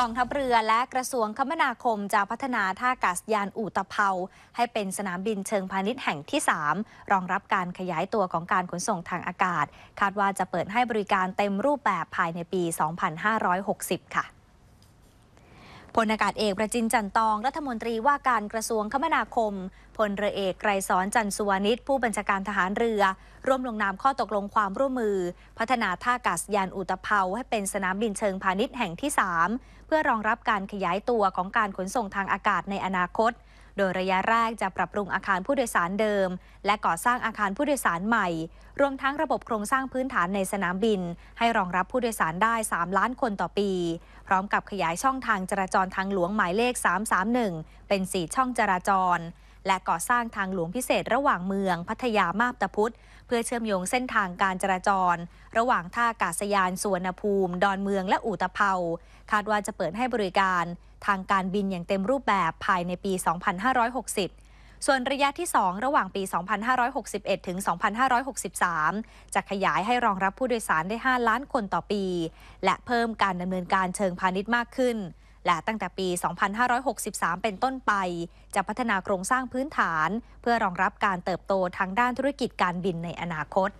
กองทัพเรือและกระทรวงคมนาคมจะพัฒนาท่าอากาศยานอู่ตะเภาให้เป็นสนามบินเชิงพาณิชย์แห่งที่ 3 รองรับการขยายตัวของการขนส่งทางอากาศคาดว่าจะเปิดให้บริการเต็มรูปแบบภายในปี 2560 ค่ะพลอากาศเอกประจินจันตองรัฐมนตรีว่าการกระทรวงคมนาคมพลเรือเอกไกรสอนจันสุวรรณิชผู้บัญชาการทหารเรือ ร่วมลงนามข้อตกลงความร่วมมือ พัฒนาท่าอากาศยานอุตภเปาให้เป็นสนามบินเชิงพาณิชย์แห่งที่ 3 เพื่อรองรับการขยายตัวของการขนส่งทางอากาศในอนาคตโดยระยะแรกจะปรับปรุงอาคารผู้โดยสารเดิม และก่อสร้างอาคารผู้โดยสารใหม่ รวมทั้งระบบโครงสร้างพื้นฐานในสนามบิน ให้รองรับผู้โดยสารได้ 3 ล้านคนต่อปี พร้อมกับขยายช่องทางจราจรทางหลวงหมายเลข 331 เป็น 4 ช่องจราจรและก่อสร้างทางหลวงพิเศษระหว่างเมือง พัทยามาบตาพุธเพื่อเชื่อมโยงเส้นทางการจราจร ระหว่างท่าอากาศยานสุวรรณภูมิ ดอนเมืองและอุตภเภาคาดว่าจะเปิดให้บริการ ทางการบินอย่างเต็มรูปแบบภายในปี 2560 ส่วนระยะที่ 2 ระหว่างปี 2561 ถึง 2563 จะขยายให้รองรับผู้โดยสารได้ 5 ล้านคนต่อปี และเพิ่มการดำเนินการเชิงพาณิชย์มากขึ้นและตั้งแต่ปี 2563 เป็นต้นไป จะพัฒนาโครงสร้างพื้นฐาน เพื่อรองรับการเติบโตทางด้านธุรกิจการบินในอนาคต